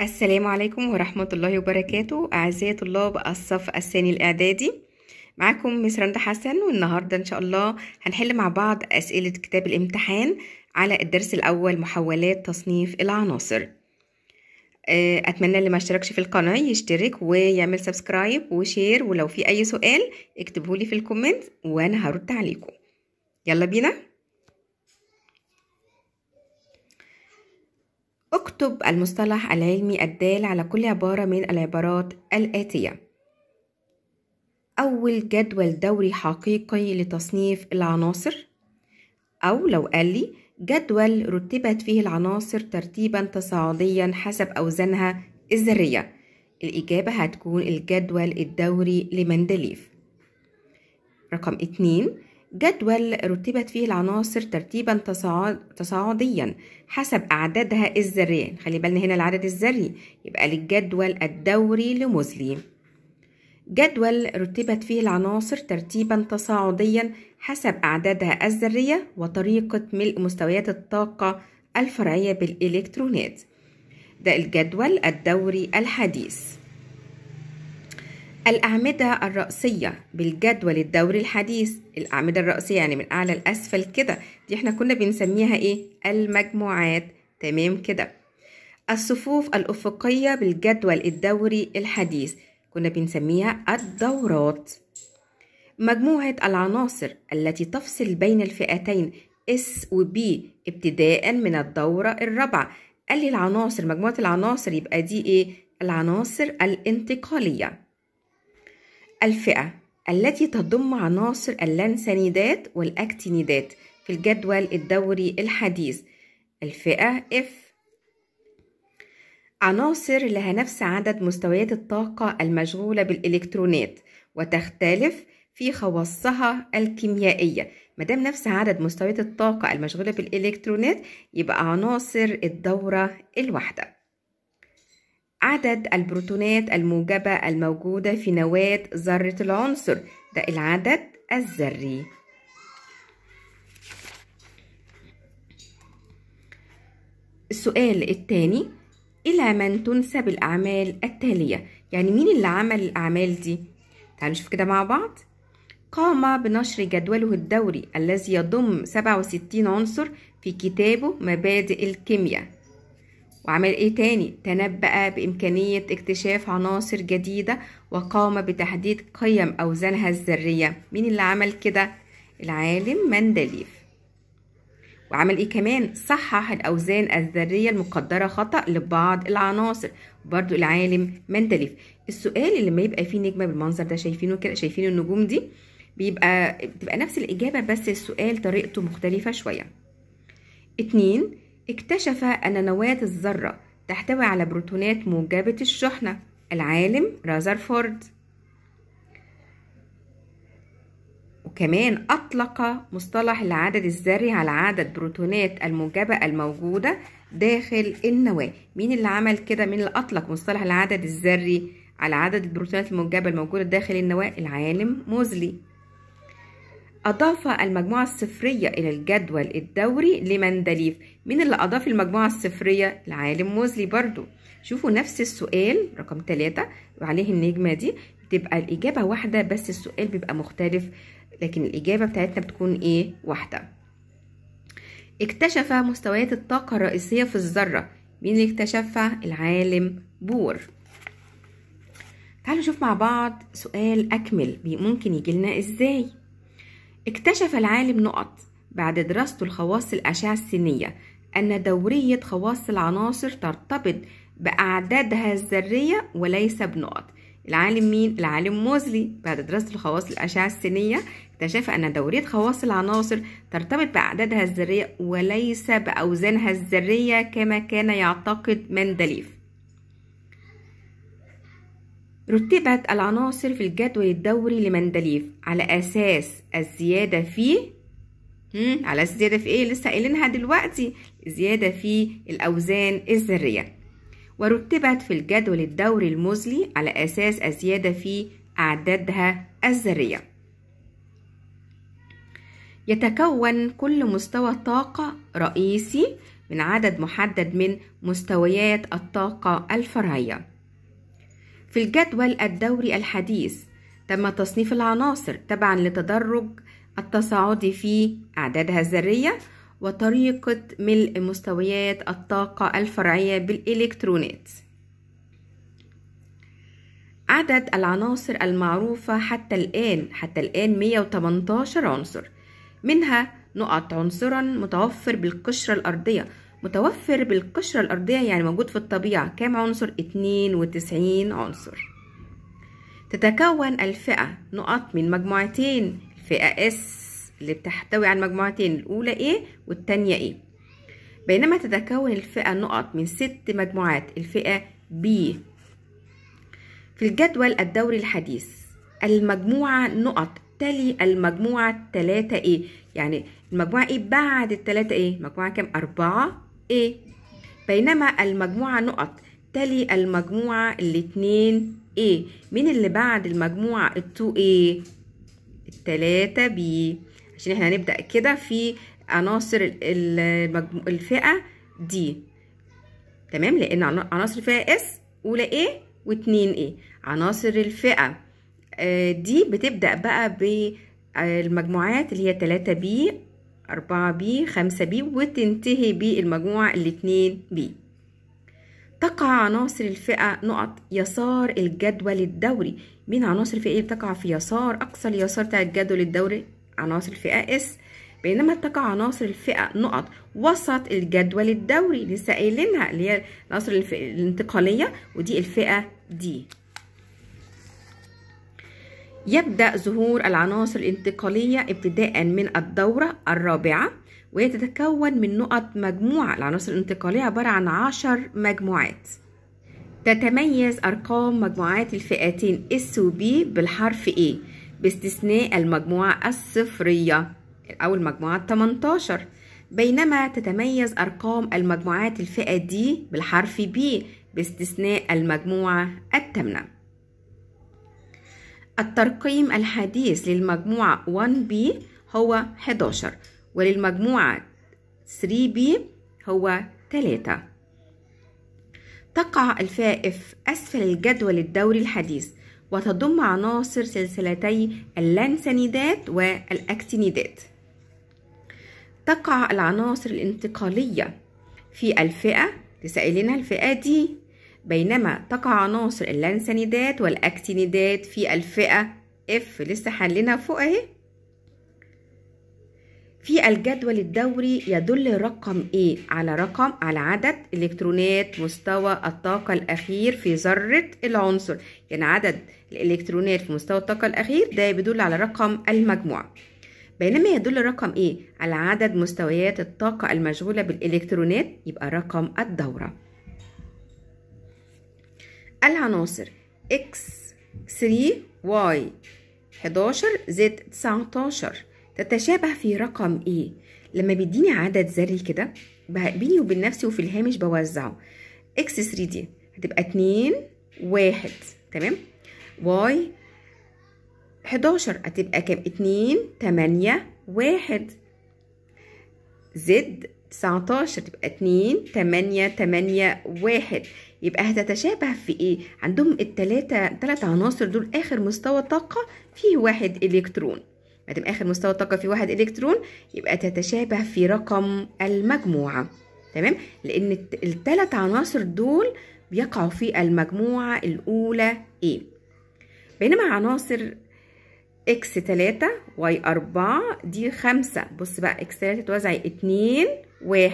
السلام عليكم ورحمة الله وبركاته أعزائي طلاب الصف الثاني الإعدادي معاكم مس رندا حسن والنهاردة إن شاء الله هنحل مع بعض أسئلة كتاب الامتحان على الدرس الأول محاولات تصنيف العناصر آه، أتمنى اللي ما اشتركش في القناة يشترك ويعمل سبسكرايب وشير ولو في أي سؤال اكتبهولي في الكومنت وأنا هرد عليكم يلا بينا اكتب المصطلح العلمي الدال على كل عبارة من العبارات الآتية أول جدول دوري حقيقي لتصنيف العناصر أو لو قال لي جدول رتبت فيه العناصر ترتيبا تصاعديا حسب أوزانها الذرية الإجابة هتكون الجدول الدوري لمندليف رقم 2 جدول رتبت فيه العناصر ترتيبا تصاعديا حسب أعدادها الذرية خلي بالنا هنا العدد الذري يبقى للجدول الدوري لموزلي جدول رتبت فيه العناصر ترتيبا تصاعديا حسب أعدادها الذرية وطريقة ملء مستويات الطاقة الفرعية بالإلكترونات ده الجدول الدوري الحديث الأعمدة الرأسية بالجدول الدوري الحديث الأعمدة الرأسية يعني من أعلى لأسفل كده دي احنا كنا بنسميها إيه المجموعات تمام كده الصفوف الأفقية بالجدول الدوري الحديث كنا بنسميها الدورات مجموعة العناصر التي تفصل بين الفئتين S و B ابتداء من الدورة الرابعة قال لي العناصر مجموعة العناصر يبقى دي إيه العناصر الانتقالية الفئة التي تضم عناصر اللانسانيدات والأكتينيدات في الجدول الدوري الحديث الفئة F عناصر لها نفس عدد مستويات الطاقة المشغولة بالإلكترونات وتختلف في خواصها الكيميائية مدام نفس عدد مستويات الطاقة المشغولة بالإلكترونات يبقى عناصر الدورة الواحدة عدد البروتونات الموجبة الموجودة في نواة ذرة العنصر ده العدد الذري السؤال الثاني إلى من تنسب الأعمال التالية يعني مين اللي عمل الأعمال دي؟ تعالوا نشوف كده مع بعض قام بنشر جدوله الدوري الذي يضم 67 عنصر في كتابه مبادئ الكيمياء وعمل ايه تاني تنبأ بإمكانية اكتشاف عناصر جديدة وقام بتحديد قيم أوزانها الذرية مين اللي عمل كده العالم مندليف وعمل ايه كمان صحح الأوزان الذرية المقدرة خطأ لبعض العناصر برضو العالم مندليف السؤال اللي لما يبقى فيه نجمة بالمنظر ده شايفينه كده شايفين النجوم دي بيبقى بتبقى نفس الإجابة بس السؤال طريقته مختلفة شوية اتنين اكتشف أن نواة الذرة تحتوي على بروتونات موجبة الشحنة العالم رازرفورد وكمان أطلق مصطلح العدد الذري على عدد بروتونات الموجبة الموجودة داخل النواة مين اللي عمل كده مين اللي أطلق مصطلح العدد الذري على عدد البروتونات الموجبة الموجودة داخل النواة العالم موزلي أضاف المجموعة الصفرية إلى الجدول الدوري لمندليف مين اللي أضاف المجموعة الصفرية؟ العالم موزلي برضو شوفوا نفس السؤال رقم 3 وعليه النجمة دي بتبقى الإجابة واحدة بس السؤال بيبقى مختلف لكن الإجابة بتاعتنا بتكون إيه؟ واحدة اكتشف مستويات الطاقة الرئيسية في الذرة مين اللي اكتشفها؟ العالم بور تعالوا نشوف مع بعض سؤال أكمل ممكن يجي لنا إزاي؟ اكتشف العالم نقط بعد دراسته لخواص الأشعة السينية أن دورية خواص العناصر ترتبط بأعدادها الذرية وليس بنقط العالم مين؟ العالم موزلي بعد دراسة الخواص الأشعة السينية اكتشف أن دورية خواص العناصر ترتبط بأعدادها الذرية وليس بأوزانها الذرية كما كان يعتقد مندليف رتبت العناصر في الجدول الدوري لمندليف على أساس الزيادة فيه على الزيادة في ايه لسه قايلينها دلوقتي زيادة في الأوزان الذرية ورتبت في الجدول الدوري المزلي على أساس الزيادة في أعدادها الذرية يتكون كل مستوى طاقة رئيسي من عدد محدد من مستويات الطاقة الفرعية في الجدول الدوري الحديث تم تصنيف العناصر تبعا لتدرج التصاعدي في أعدادها الذرية وطريقة ملء مستويات الطاقة الفرعية بالإلكترونات عدد العناصر المعروفة حتى الآن حتى الآن 118 عنصر منها نقط عنصرا متوفر بالقشرة الأرضية متوفر بالقشرة الأرضية يعني موجود في الطبيعة كام عنصر؟ 92 عنصر تتكون الفئة نقط من مجموعتين الفئة S اللي بتحتوي على المجموعتين الأولى A والتانية A e. بينما تتكون الفئة نقط من ست مجموعات الفئة B في الجدول الدوري الحديث المجموعة نقط تلي المجموعة 3A e. يعني المجموعة إيه بعد الثلاثة إيه؟ مجموعة كام؟ أربعة A إيه؟ بينما المجموعة نقط تلي المجموعة الاتنين A إيه. مين اللي بعد المجموعة التو A إيه؟ التلاتة B عشان احنا هنبدأ كده في عناصر الفئة دي تمام لان عناصر الفئة S أولى A واتنين A عناصر الفئة دي آه، بتبدأ بقى بالمجموعات اللي هي 3 B أربعة بي خمسة بي وتنتهي بالمجموعة الاتنين بي تقع عناصر الفئة نقط يسار الجدول الدوري مين عناصر الفئة بتقع في يسار أقصى اليسار بتاع الجدول الدوري عناصر الفئة اس بينما تقع عناصر الفئة نقط وسط الجدول الدوري لسه قايلينها اللي هي عناصر الانتقالية ودي الفئة دي يبدأ ظهور العناصر الانتقالية ابتداء من الدورة الرابعة وهي تتكون من نقط مجموعة العناصر الانتقالية عبارة عن عشر مجموعات تتميز أرقام مجموعات الفئتين S و B بالحرف A باستثناء المجموعة الصفرية أو المجموعة 18 بينما تتميز أرقام المجموعات الفئة D بالحرف B باستثناء المجموعة الثامنة الترقيم الحديث للمجموعة 1B هو 11 وللمجموعة 3B هو 3 تقع الفائف أسفل الجدول الدوري الحديث وتضم عناصر سلسلتي اللانسانيدات والأكتينيدات تقع العناصر الانتقالية في الفئة لسائلنا الفئة دي بينما تقع عناصر اللانسانيدات والأكتينيدات في الفئة F لسه حلنا فوق أهي في الجدول الدوري يدل رقم A على رقم على عدد إلكترونات مستوى الطاقة الأخير في ذرة العنصر يعني عدد الإلكترونات في مستوى الطاقة الأخير ده بيدل على رقم المجموعة بينما يدل رقم A على عدد مستويات الطاقة المشغولة بالإلكترونات يبقى رقم الدورة العناصر x 3 y 11 z 19 تتشابه في رقم ايه لما بيديني عدد ذري كده بيني وبين نفسي وفي الهامش بوزعه x 3 دي هتبقى 2 1 تمام y 11 هتبقى كام 2 8 1 زد 19 تبقى 2 8 8 1 يبقى هتتشابه في ايه عندهم التلاتة تلات عناصر دول اخر مستوى طاقة فيه واحد الكترون ما اخر مستوى طاقة فيه واحد الكترون يبقى تتشابه في رقم المجموعة تمام لان التلات عناصر دول بيقعوا في المجموعة الاولى ايه بينما عناصر اكس 3 واي 4 دي 5 بص بقى اكس 3 توزعي 2 1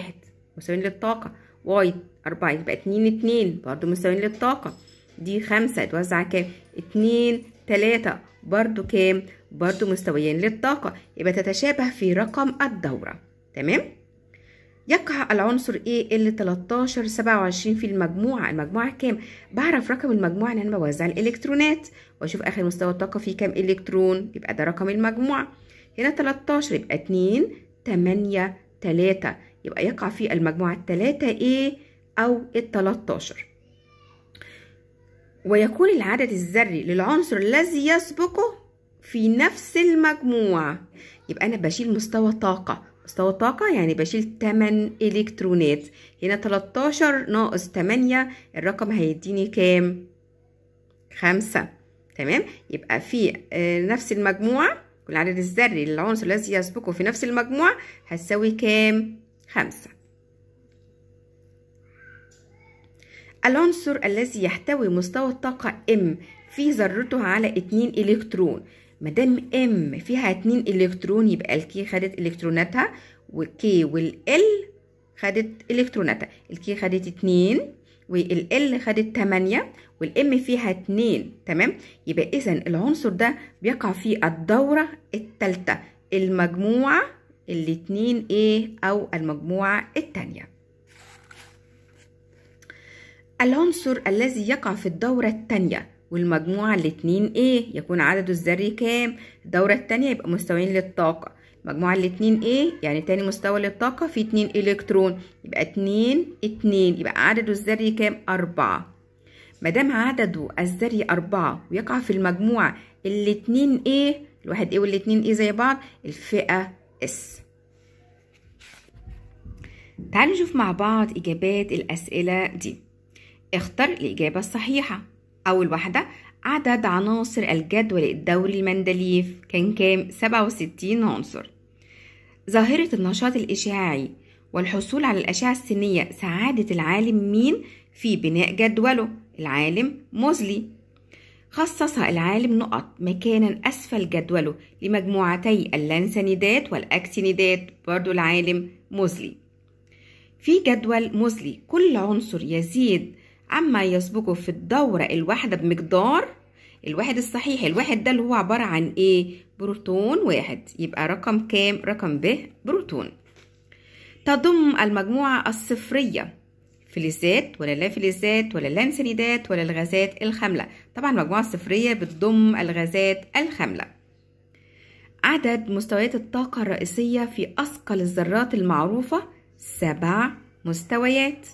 مساويين للطاقة واي أربعة يبقى اتنين اتنين برضو مساويين للطاقة دي خمسة اتوزع كام اتنين تلاتة برضو كام برضو مستويين للطاقة يبقى تتشابه في رقم الدورة تمام يقع العنصر A ال 13 27 في المجموعة المجموعة كام بعرف رقم المجموعة ان انا بوزع الالكترونات واشوف اخر مستوى الطاقة فيه كام الكترون يبقى ده رقم المجموعة هنا 13 يبقى 2 8 3 يبقى يقع في المجموعة التلاتة A أو التلاتاشر ويكون العدد الذري للعنصر الذي يسبقه في نفس المجموعة يبقى أنا بشيل مستوى طاقة مستوى طاقة يعني بشيل 8 إلكترونات هنا 13 ناقص 8 الرقم هيديني كام؟ 5 تمام يبقى في آه، نفس المجموعة والعدد الذري للعنصر الذي يسبقه في نفس المجموعة هتساوي كام؟ خمسة العنصر الذي يحتوي مستوى الطاقة M في ذرته على اتنين إلكترون مادام M فيها اتنين إلكترون يبقى الكي خدت إلكتروناتها والكي والإل خدت إلكتروناتها الكي خدت 2 والال خدت 8 والام فيها اتنين تمام يبقى اذا العنصر ده بيقع في الدوره التالتة المجموعه الاتنين A أو المجموعة التانية العنصر الذي يقع في الدورة التانية والمجموعة الاتنين A يكون عدده الذري كام؟ الدورة التانية يبقى مستويين للطاقة المجموعة الاتنين A يعني تاني مستوى للطاقة فيه اتنين إلكترون يبقى اتنين اتنين يبقى عدده الذري كام؟ أربعة مادام عدده الذري أربعة ويقع في المجموعة الاتنين A الواحد A والاتنين A زي بعض الفئة اس تعالوا نشوف مع بعض إجابات الأسئلة دي اختر الإجابة الصحيحة أول واحدة عدد عناصر الجدول الدوري المندليف كان كام 67 عنصر ظاهرة النشاط الإشعاعي والحصول على الأشعة السينية سعادة العالم مين في بناء جدوله العالم موزلي خصص العالم نقط مكانا أسفل جدوله لمجموعتي اللانسانيدات والأكسينيدات برضو العالم موزلي في جدول موزلي كل عنصر يزيد عما يسبقه في الدورة الواحدة بمقدار الواحد الصحيح الواحد ده اللي هو عبارة عن ايه بروتون واحد يبقى رقم كام رقم ب بروتون تضم المجموعة الصفرية فلزات ولا لا فلزات ولا اللانسنيدات ولا الغازات الخاملة طبعا المجموعة الصفرية بتضم الغازات الخاملة عدد مستويات الطاقة الرئيسية في أثقل الذرات المعروفة سبع مستويات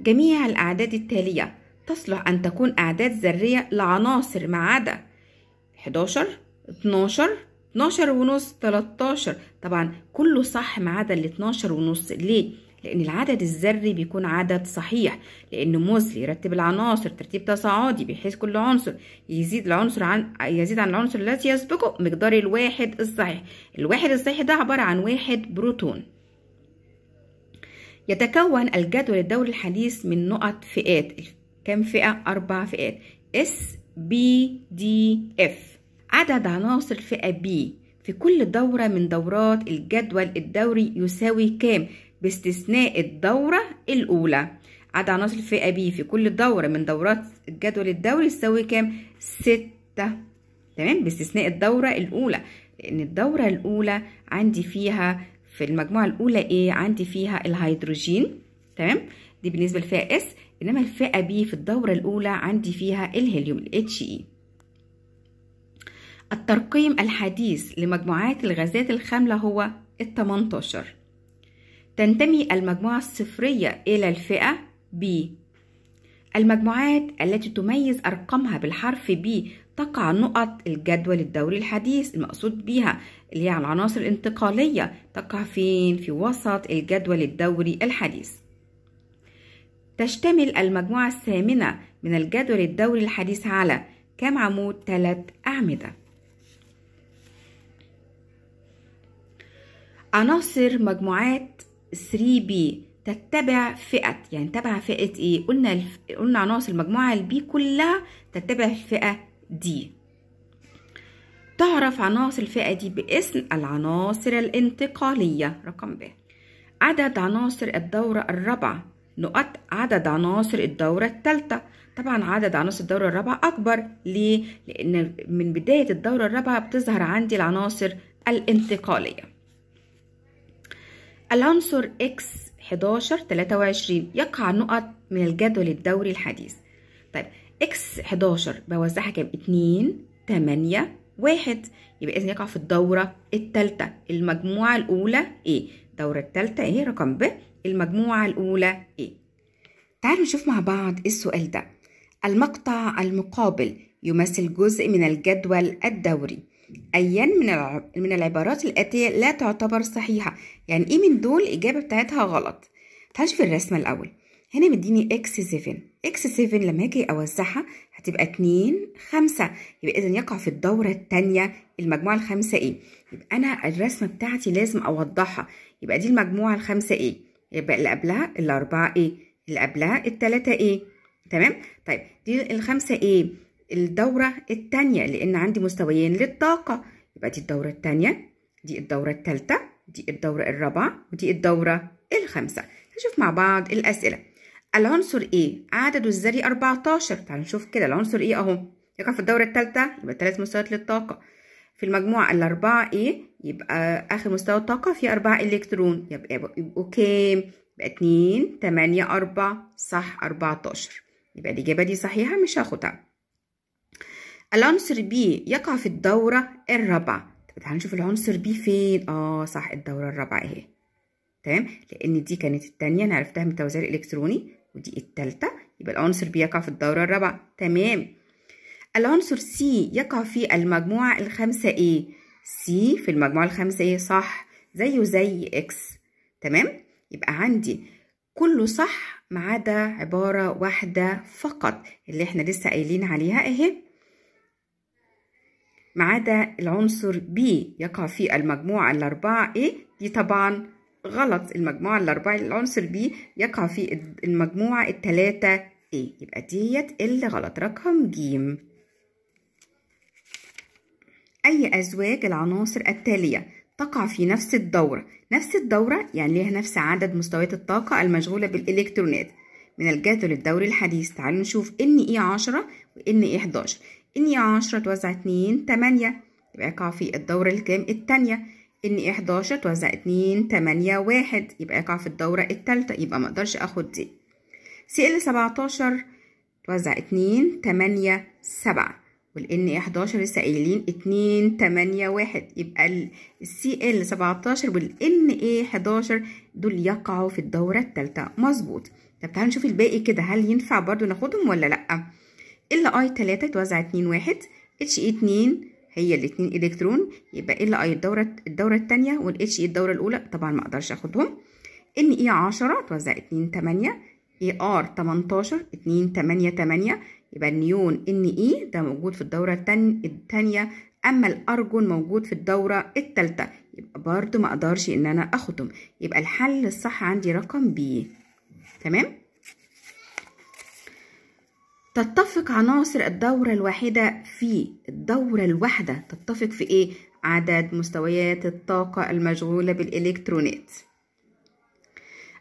جميع الأعداد التالية تصلح أن تكون أعداد ذرية لعناصر ما عدا 11 12 12 ونص 13 طبعا كله صح ما عدا ال 12 ونص ليه لأن العدد الذري بيكون عدد صحيح لأن موسلي يرتب العناصر ترتيب تصاعدي بحيث كل عنصر يزيد العنصر عن يزيد عن العنصر الذي يسبقه مقدار الواحد الصحيح الواحد الصحيح ده عبارة عن واحد بروتون يتكون الجدول الدوري الحديث من نقط فئات كم فئة؟ أربع فئات S B D F عدد عناصر فئة B في كل دورة من دورات الجدول الدوري يساوي كام؟ باستثناء الدورة الأولى عدد عناصر الفئة بي في كل دورة من دورات الجدول الدوري يساوي كام؟ ستة تمام باستثناء الدورة الأولى لأن الدورة الأولى عندي فيها في المجموعة الأولى إيه؟ عندي فيها الهيدروجين تمام؟ دي بالنسبة للفئة اس إنما الفئة بي في الدورة الأولى عندي فيها الهيليوم ال HE الترقيم الحديث لمجموعات الغازات الخاملة هو التمنتاشر تنتمي المجموعة الصفرية إلى الفئة B المجموعات التي تميز أرقامها بالحرف B تقع نقط الجدول الدوري الحديث المقصود بها اللي هي العناصر الانتقالية تقع فين؟ في وسط الجدول الدوري الحديث تشتمل المجموعة الثامنة من الجدول الدوري الحديث على كم عمود؟ 3 أعمدة عناصر مجموعات 3 بي تتبع فئة يعني تبع فئة ايه قلنا الف... قلنا عناصر المجموعة البي كلها تتبع الفئة دي تعرف عناصر الفئة دي باسم العناصر الانتقالية رقم ب عدد عناصر الدورة الرابعة نقط عدد عناصر الدورة الثالثة طبعا عدد عناصر الدورة الرابعة أكبر ليه؟ لأن من بداية الدورة الرابعة بتظهر عندي العناصر الانتقالية العنصر X 11 23 يقع نقط من الجدول الدوري الحديث طيب X 11 بوزعها كام 2 8 1 يبقى اذا يقع في الدوره الثالثه المجموعه الاولى ايه الدوره الثالثه ايه رقم ب المجموعه الاولى ايه تعالوا نشوف مع بعض السؤال ده المقطع المقابل يمثل جزء من الجدول الدوري أيا من من العبارات الآتية لا تعتبر صحيحة يعني إيه من دول الإجابة بتاعتها غلط تعال شوف الرسمة الأول هنا مديني اكس 7 اكس 7 لما هاجي اوزعها هتبقى 2 5 يبقى اذا يقع في الدوره الثانيه المجموعه الخامسه ايه يبقى انا الرسمه بتاعتي لازم اوضحها يبقى دي المجموعه الخامسه ايه يبقى اللي قبلها الاربعه ايه اللي قبلها الثلاثه ايه تمام طيب دي الخمسه ايه الدورة التانية لأن عندي مستويين للطاقة يبقى دي الدورة التانية دي الدورة التالتة دي الدورة الرابعة ودي الدورة الخامسة نشوف مع بعض الأسئلة العنصر A عدده الذري 14 تعالوا نشوف كده العنصر A أهو يقع في الدورة التالتة يبقى ثلاث مستويات للطاقة في المجموعة الأربعة A يبقى آخر مستوى الطاقة فيه أربعة إلكترون يبقى يبقوا كام؟ يبقى 2 8 4 صح 14 يبقى الإجابة دي صحيحة مش هاخدها العنصر B يقع في الدورة الرابعة طب تعالوا نشوف العنصر B فين اه صح الدورة الرابعة اهي تمام لان دي كانت التانية انا عرفتها من التوزيع الالكتروني ودي التالتة يبقى العنصر B يقع في الدورة الرابعة تمام العنصر C يقع في المجموعة الخامسة ايه سي في المجموعة الخامسة ايه صح زيه زي اكس تمام يبقى عندي كله صح ما عدا عبارة واحدة فقط اللي احنا لسه قايلين عليها اهي ما عدا العنصر B يقع في المجموعة الأربعة A دي طبعا غلط المجموعة الأربعة العنصر B يقع في المجموعة التلاتة A يبقى ديت اللي غلط رقم ج أي أزواج العناصر التالية تقع في نفس الدورة نفس الدورة يعني ليها نفس عدد مستويات الطاقة المشغولة بالإلكترونات من الجدول الدوري الحديث تعالوا نشوف ان اي 10 وان اي 11 إني عشرة توزع اتنين تمانية يبقى يقع في الدورة الكام التانية إني إحداشر توزع اتنين تمانية واحد يبقى يقع في الدورة التالتة يبقى مقدرش أخد دي سي ال سبعتاشر توزع اتنين تمانية سبعة والإن إحداشر لسه قايلين اتنين تمانية واحد يبقى السي ال سبعتاشر والإن إيه حداشر دول يقعوا في الدورة التالتة مظبوط طب تعالوا نشوف الباقي كده هل ينفع برضو ناخدهم ولا لأ ال اي 3 توزع 2 1 اتش اي 2 هي الاتنين الكترون يبقى ال اي الدوره الدوره الثانيه والاتش اي e الدوره الاولى طبعا ما اقدرش اخدهم ان اي e 10 توزع 2 8 اي ار 18 2 8 8 يبقى النيون ان اي e ده موجود في الدوره الثانيه اما الارجون موجود في الدوره الثالثه يبقى برضو ما اقدرش ان انا اخدهم يبقى الحل الصح عندي رقم ب تمام تتفق عناصر الدورة الواحدة في الدورة الواحدة تتفق في إيه؟ عدد مستويات الطاقة المشغولة بالإلكترونات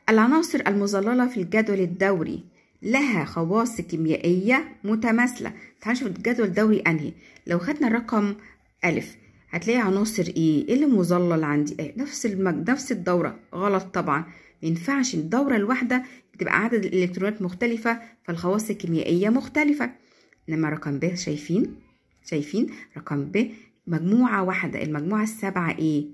العناصر المظللة في الجدول الدوري لها خواص كيميائية متماثلة تعالوا نشوف الجدول الدوري أنهي لو خدنا الرقم ألف هتلاقي عناصر إيه, إيه اللي مظلل عندي إيه؟ نفس المج... نفس الدورة غلط طبعا مينفعش الدورة الواحدة بتبقى عدد الالكترونات مختلفة فالخواص الكيميائية مختلفة إنما رقم ب شايفين شايفين رقم ب مجموعة واحدة المجموعة السبعة إيه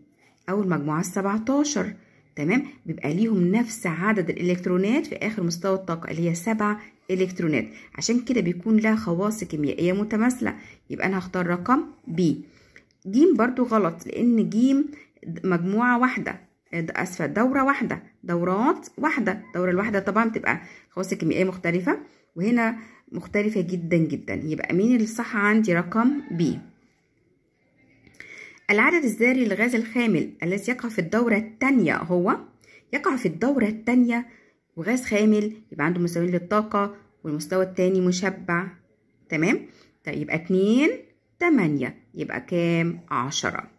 أو المجموعة السبعتاشر تمام بيبقى ليهم نفس عدد الالكترونات في آخر مستوى الطاقة اللي هي سبع الكترونات عشان كده بيكون لها خواص كيميائية متماثلة يبقى أنا هختار رقم ب جيم برضو غلط لأن جيم مجموعة واحدة اسفه دوره واحده دورات واحده الدوره الواحده طبعا بتبقى خواص كيميائيه مختلفه وهنا مختلفه جدا جدا يبقى مين الصح عندي رقم ب العدد الذري للغاز الخامل الذي يقع في الدوره الثانيه هو يقع في الدوره الثانيه وغاز خامل يبقى عنده مساويين للطاقه والمستوى الثاني مشبع تمام طيب يبقى اتنين تمانية يبقى كام 10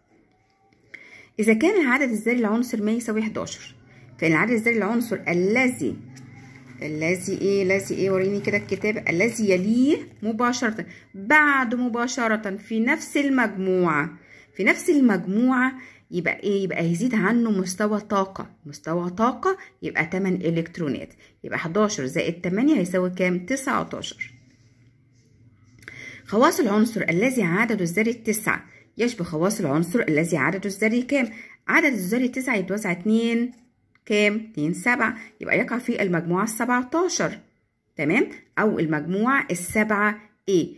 إذا كان العدد الذري لعنصر ما يساوي 11 فإن العدد الذري لعنصر الذي الذي إيه الذي إيه وريني كده الكتاب الذي يليه مباشرة بعد مباشرة في نفس المجموعة في نفس المجموعة يبقى ايه يبقى هيزيد عنه مستوى طاقه مستوى طاقه يبقى 8 الكترونات يبقى 11 زائد 8 هيساوي كام 19 خواص العنصر الذي عدده الذري 9 يشبه خواص العنصر الذي عدده الذري كام عدد الذري تسعة يتوزع اتنين كام اتنين سبعة يبقى يقع في المجموعة السبعتاشر تمام أو المجموعة السبعة إيه؟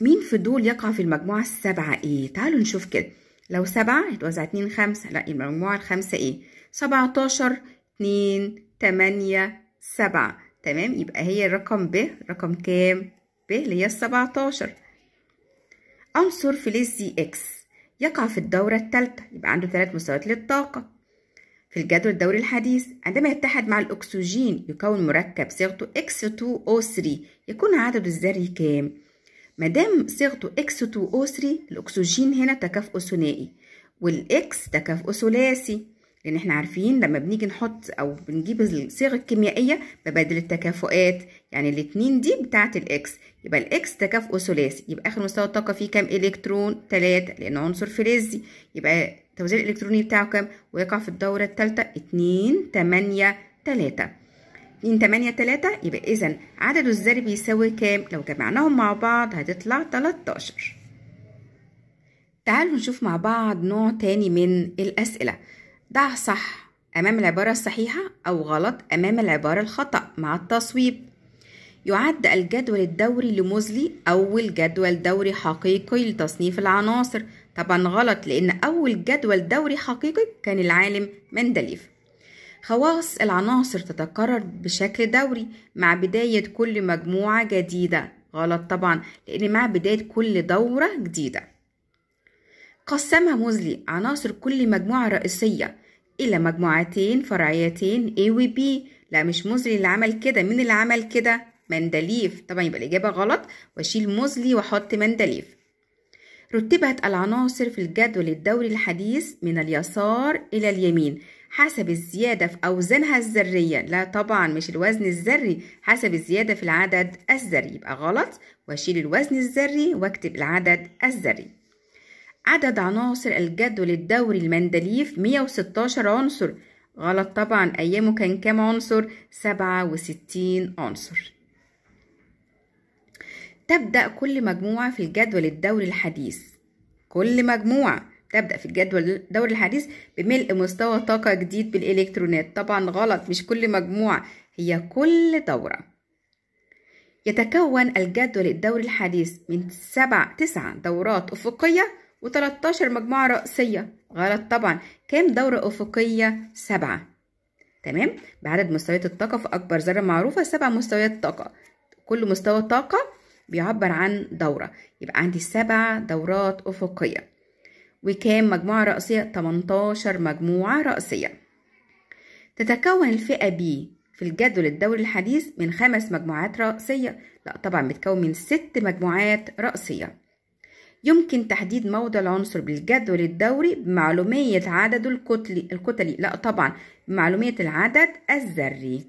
مين في دول يقع في المجموعة السبعة إيه؟ تعالوا نشوف كده لو سبعة يتوزع اتنين خمسة لا المجموعة الخمسة إيه؟ سبعتاشر اتنين تمانية سبعة تمام يبقى هي الرقم ب رقم كام ب اللي هي السبعتاشر عنصر فلز زي اكس يقع في الدورة الثالثة يبقى عنده ثلاث مستويات للطاقة في الجدول الدوري الحديث عندما يتحد مع الأكسجين يكون مركب صيغته X2O3 يكون عدد الذري كام؟ مادام صيغته X2O3 الأكسجين هنا تكافؤ ثنائي والإكس تكافؤ ثلاثي لان احنا عارفين لما بنيجي نحط او بنجيب الصيغه الكيميائيه ببادل التكافؤات يعني الاثنين دي بتاعه الاكس يبقى الاكس تكافؤ ثلاثي يبقى اخر مستوى الطاقه فيه كام الكترون 3 لانه عنصر فلزي يبقى التوزيع الالكتروني بتاعه كام ويقع في الدوره الثالثه 2 8 3 2 8 3 يبقى اذا عدده الذري بيساوي كام لو جمعناهم مع بعض هتطلع 13 تعالوا نشوف مع بعض نوع تاني من الأسئلة ضع صح أمام العبارة الصحيحة أو غلط أمام العبارة الخطأ مع التصويب يعد الجدول الدوري لموزلي أول جدول دوري حقيقي لتصنيف العناصر طبعا غلط لأن أول جدول دوري حقيقي كان العالم مندليف خواص العناصر تتكرر بشكل دوري مع بداية كل مجموعة جديدة غلط طبعا لأن مع بداية كل دورة جديدة قسمها موزلي عناصر كل مجموعة رئيسية إلى مجموعتين فرعيتين A و B لا مش موزلي اللي عمل كده مين اللي عمل كده مندليف طبعا يبقى الإجابة غلط وأشيل موزلي وأحط مندليف رتبت العناصر في الجدول الدوري الحديث من اليسار إلى اليمين حسب الزيادة في أوزانها الذرية لا طبعا مش الوزن الذري حسب الزيادة في العدد الذري يبقى غلط وأشيل الوزن الذري وأكتب العدد الذري عدد عناصر الجدول الدوري المندليف 116 عنصر غلط طبعا أيامه كان كام عنصر 67 عنصر تبدأ كل مجموعة في الجدول الدوري الحديث كل مجموعة تبدأ في الجدول الدوري الحديث بملء مستوى طاقة جديد بالإلكترونات طبعا غلط مش كل مجموعة هي كل دورة يتكون الجدول الدوري الحديث من سبع تسع دورات أفقية و13 مجموعة رأسية غلط طبعا كام دورة أفقية؟ سبعة تمام بعدد مستويات الطاقة في أكبر ذرة معروفة سبع مستويات طاقة كل مستوى طاقة بيعبر عن دورة يبقى عندي سبع دورات أفقية وكام مجموعة رأسية؟ 18 مجموعة رأسية تتكون الفئة B في الجدول الدوري الحديث من خمس مجموعات رأسية لا طبعا بتكون من ست مجموعات رأسية يمكن تحديد موضع العنصر بالجدول الدوري بمعلومية عدد الكتلي الكتلي لا طبعا بمعلومية العدد الذري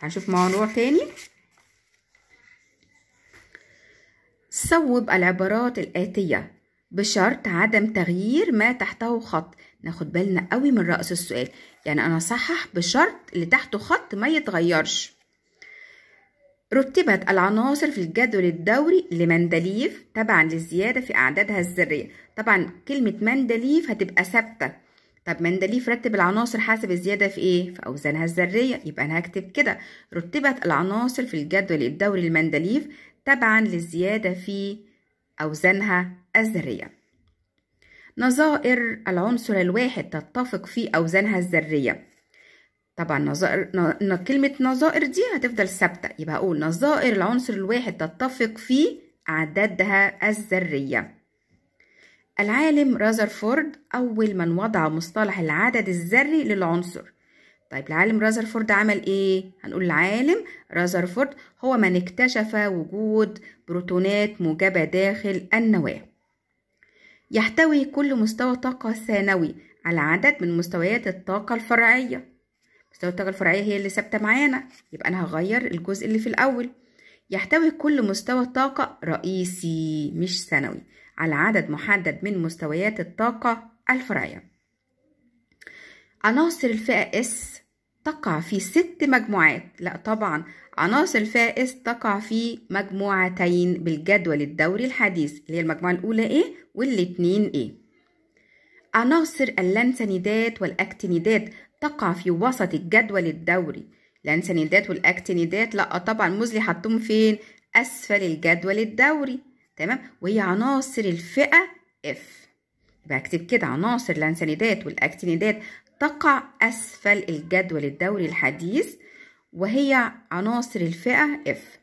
هنشوف موضوع تاني صوب العبارات الآتية بشرط عدم تغيير ما تحته خط ناخد بالنا قوي من رأس السؤال يعني أنا صحح بشرط اللي تحته خط ما يتغيرش رتبت العناصر في الجدول الدوري لمندليف تبعا للزيادة في أعدادها الذرية طبعا كلمة مندليف هتبقى ثابتة طب مندليف رتب العناصر حسب الزيادة في إيه؟ في أوزانها الذرية يبقى أنا هكتب كده رتبت العناصر في الجدول الدوري لمندليف تبعا للزيادة في أوزانها الذرية نظائر العنصر الواحد تتفق في أوزانها الذرية طبعا نظائر كلمة نظائر دي هتفضل ثابتة يبقى أقول نظائر العنصر الواحد تتفق في أعدادها الذرية العالم رازرفورد أول من وضع مصطلح العدد الذري للعنصر طيب العالم رازرفورد عمل إيه؟ هنقول العالم رازرفورد هو من اكتشف وجود بروتونات موجبة داخل النواة يحتوي كل مستوى طاقة ثانوي على عدد من مستويات الطاقة الفرعية مستوى الطاقة الفرعية هي اللي ثابتة معانا يبقى أنا هغير الجزء اللي في الأول يحتوي كل مستوى طاقة رئيسي مش ثانوي على عدد محدد من مستويات الطاقة الفرعية عناصر الفئة S تقع في ست مجموعات لا طبعا عناصر الفئة S تقع في مجموعتين بالجدول الدوري الحديث اللي هي المجموعة الأولى A والاتنين A عناصر اللانثانيدات والأكتينيدات تقع في وسط الجدول الدوري الأنسانيدات والأكتينيدات لأ طبعا مزلي حطهم فين أسفل الجدول الدوري تمام وهي عناصر الفئة اف يبقى أكتب كده عناصر الأنسانيدات والأكتينيدات تقع أسفل الجدول الدوري الحديث وهي عناصر الفئة اف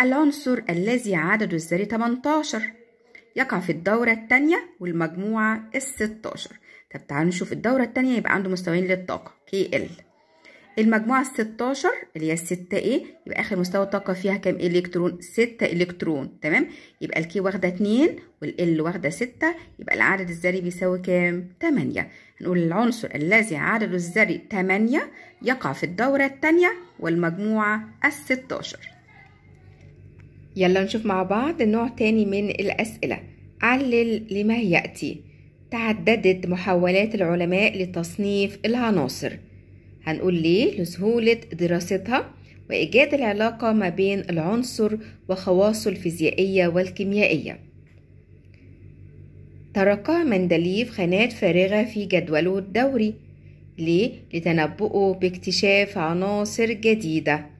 العنصر الذي عدده الذري 18 يقع في الدورة الثانية والمجموعة الستاشر طب تعالوا نشوف الدورة التانية يبقى عنده مستويين للطاقة ال المجموعة الستاشر اللي هي الستة ايه يبقى آخر مستوى الطاقة فيها كام إلكترون؟ ستة إلكترون تمام؟ يبقى الكي واخدة اتنين والإل واخدة ستة يبقى العدد الذري بيساوي كام؟ تمانية هنقول العنصر الذي عدده الذري تمانية يقع في الدورة التانية والمجموعة الستاشر يلا نشوف مع بعض نوع تاني من الأسئلة علل لما يأتي تعددت محاولات العلماء لتصنيف العناصر هنقول ليه لسهولة دراستها وإيجاد العلاقة ما بين العنصر وخواصه الفيزيائية والكيميائية ترقى مندليف خانات فارغة في جدوله الدوري ليه؟ لتنبؤه باكتشاف عناصر جديدة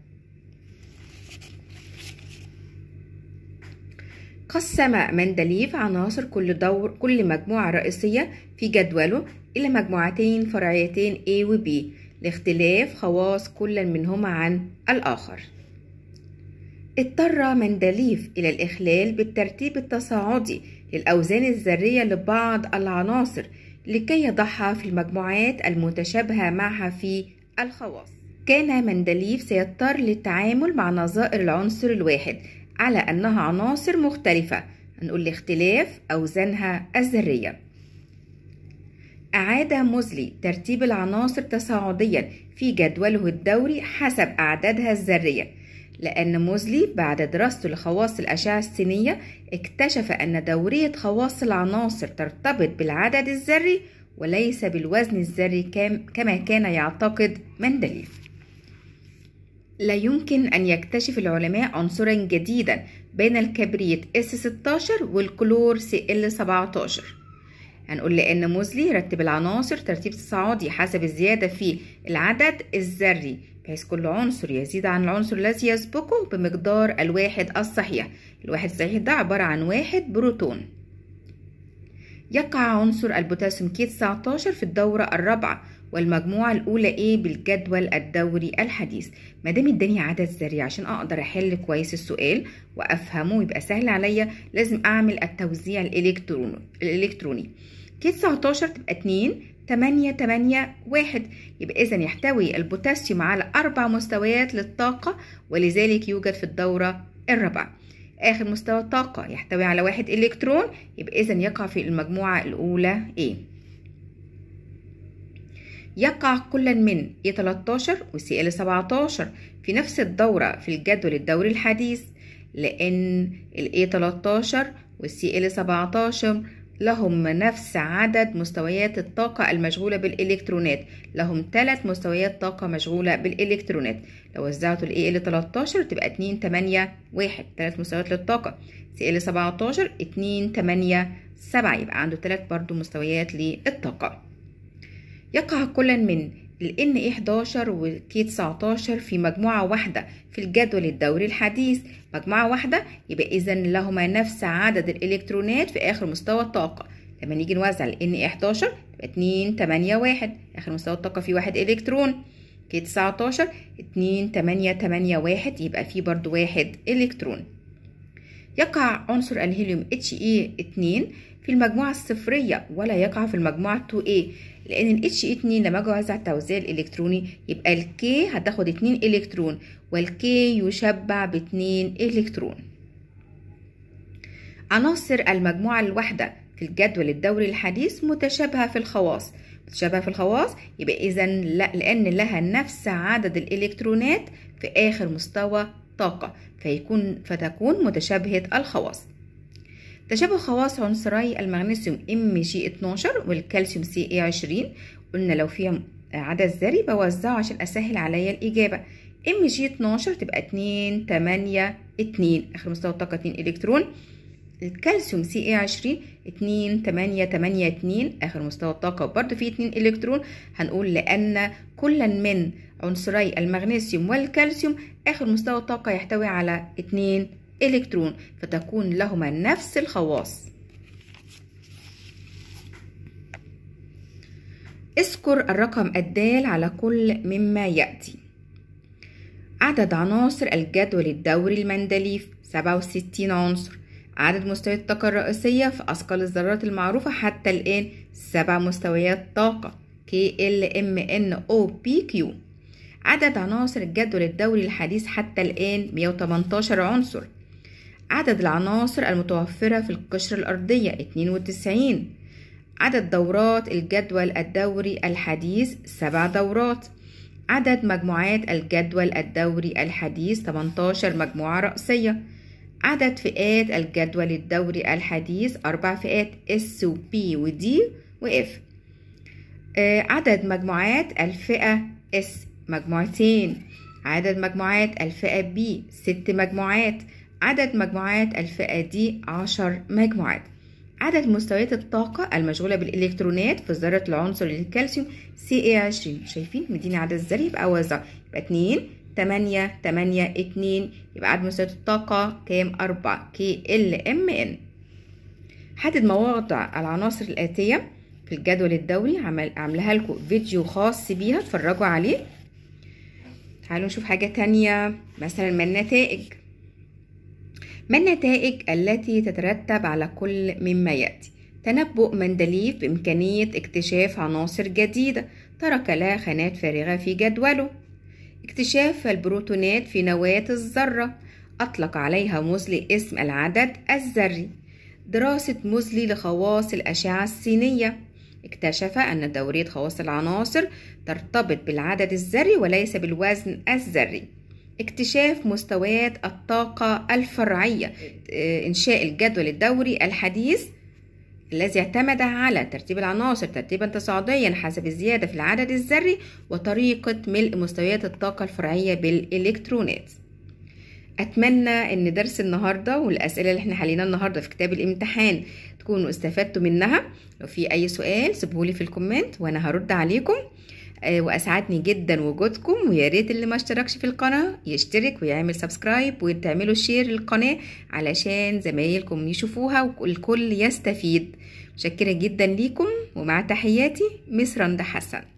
قسم مندليف عناصر كل دور كل مجموعة رئيسية في جدوله إلى مجموعتين فرعيتين A و B لاختلاف خواص كل منهما عن الآخر اضطر مندليف إلى الإخلال بالترتيب التصاعدي للأوزان الذرية لبعض العناصر لكي يضعها في المجموعات المتشابهة معها في الخواص كان مندليف سيضطر للتعامل مع نظائر العنصر الواحد على أنها عناصر مختلفة هنقول لاختلاف أوزانها الذرية أعاد موزلي ترتيب العناصر تصاعديا في جدوله الدوري حسب أعدادها الذرية لأن موزلي بعد دراسته لخواص الأشعة السينية اكتشف أن دورية خواص العناصر ترتبط بالعدد الذري وليس بالوزن الذري كما كان يعتقد مندليف لا يمكن أن يكتشف العلماء عنصرا جديدا بين الكبريت S16 والكلور CL17 هنقول لأن موزلي رتب العناصر ترتيب تصاعدي حسب الزيادة في العدد الذري بحيث كل عنصر يزيد عن العنصر الذي يسبقه بمقدار الواحد الصحيح الواحد الصحيح ده عبارة عن واحد بروتون يقع عنصر البوتاسيوم كي 19 في الدورة الرابعة والمجموعة الأولى إيه بالجدول الدوري الحديث مادام اداني عدد ذريع عشان أقدر أحل كويس السؤال وأفهمه ويبقى سهل عليا لازم أعمل التوزيع الإلكتروني الإلكتروني كي 19 تبقى 2 8 8 1 يبقى إذا يحتوي البوتاسيوم على أربع مستويات للطاقة ولذلك يوجد في الدورة الرابعة آخر مستوى الطاقة يحتوي على واحد إلكترون يبقى إذا يقع في المجموعة الأولى إيه يقع كل من E13 إيه و CL17 إيه في نفس الدورة في الجدول الدوري الحديث لأن ال A13 وال CL17 لهم نفس عدد مستويات الطاقة المشغولة بالإلكترونات لهم ثلاث مستويات طاقة مشغولة بالإلكترونات لو وزعتوا ال AL13 إيه تبقى 2 8 1 ثلاث مستويات للطاقة CL17 2 8 7 يبقى عنده ثلاث برضو مستويات للطاقة يقع كل من ال N11 وال K19 في مجموعة واحدة في الجدول الدوري الحديث مجموعة واحدة يبقى إذا لهما نفس عدد الإلكترونات في آخر مستوى الطاقة لما نيجي نوزع ال N11 يبقى 2 8 1 آخر مستوى الطاقة فيه واحد إلكترون K19 2 8 8 1 يبقى فيه برضو واحد إلكترون يقع عنصر الهيليوم HE2 في المجموعة الصفرية ولا يقع في المجموعة 2A لأن ال HE2 لما أجي أوزع التوزيع الإلكتروني يبقى ال K هتاخد 2 إلكترون وال K يشبع ب 2 إلكترون عناصر المجموعة الواحدة في الجدول الدوري الحديث متشابهة في الخواص متشابهة في الخواص يبقى إذا لأن لها نفس عدد الإلكترونات في آخر مستوى طاقة فيكون فتكون متشابهة الخواص تشابه خواص عنصري المغنيسيوم MG12 والكالسيوم CA20 قلنا لو فيهم عدد ذري بوزعه عشان أسهل عليا الإجابة MG12 تبقى 2 8 2 آخر مستوى الطاقة 2 إلكترون الكالسيوم سي اي 20 2 8 8 2 اخر مستوى الطاقه برضو فيه 2 الكترون هنقول لان كلا من عنصري المغنيسيوم والكالسيوم اخر مستوى الطاقه يحتوي على 2 الكترون فتكون لهما نفس الخواص اذكر الرقم الدال على كل مما ياتي عدد عناصر الجدول الدوري المندليف 67 عنصر عدد مستويات الطاقة الرئيسية في أثقال الذرات المعروفة حتى الآن سبع مستويات طاقة KLMNOPQ عدد عناصر الجدول الدوري الحديث حتى الآن 118 عنصر عدد العناصر المتوفرة في القشرة الأرضية 92 عدد دورات الجدول الدوري الحديث 7 دورات عدد مجموعات الجدول الدوري الحديث 18 مجموعة رأسية عدد فئات الجدول الدوري الحديث أربع فئات S و P و D و F آه، عدد مجموعات الفئة S مجموعتين عدد مجموعات الفئة B ست مجموعات عدد مجموعات الفئة D عشر مجموعات عدد مستويات الطاقة المشغولة بالإلكترونات في ذرة العنصر للكالسيوم Ca20 شايفين مديني عدد الذري يبقى وزع يبقى 2 تمانية تمانية اتنين يبقى عدد مستويات الطاقة كام أربعة كي ال ام ان حدد مواضع العناصر الآتية في الجدول الدوري عمل لكم فيديو خاص بيها اتفرجوا عليه تعالوا نشوف حاجة تانية مثلا ما النتائج ما النتائج التي تترتب على كل مما يأتي تنبؤ مندليف بإمكانية اكتشاف عناصر جديدة ترك لها خانات فارغة في جدوله اكتشاف البروتونات في نواة الذرة أطلق عليها موزلي اسم العدد الذري دراسة موزلي لخواص الأشعة السينية اكتشف أن دورية خواص العناصر ترتبط بالعدد الذري وليس بالوزن الذري اكتشاف مستويات الطاقة الفرعية انشاء الجدول الدوري الحديث الذي اعتمد على ترتيب العناصر ترتيبا تصاعديا حسب الزيادة في العدد الذري وطريقة ملء مستويات الطاقة الفرعية بالإلكترونات أتمنى أن درس النهاردة والأسئلة اللي احنا حليناها النهاردة في كتاب الامتحان تكونوا استفدتوا منها لو في أي سؤال سيبهولي في الكومنت وأنا هرد عليكم آه، واسعدني جدا وجودكم ويا ريت اللي ما اشتركش في القناه يشترك ويعمل سبسكرايب وتعملوا شير للقناه علشان زمايلكم يشوفوها والكل يستفيد مشكره جدا ليكم ومع تحياتي مس رندا حسن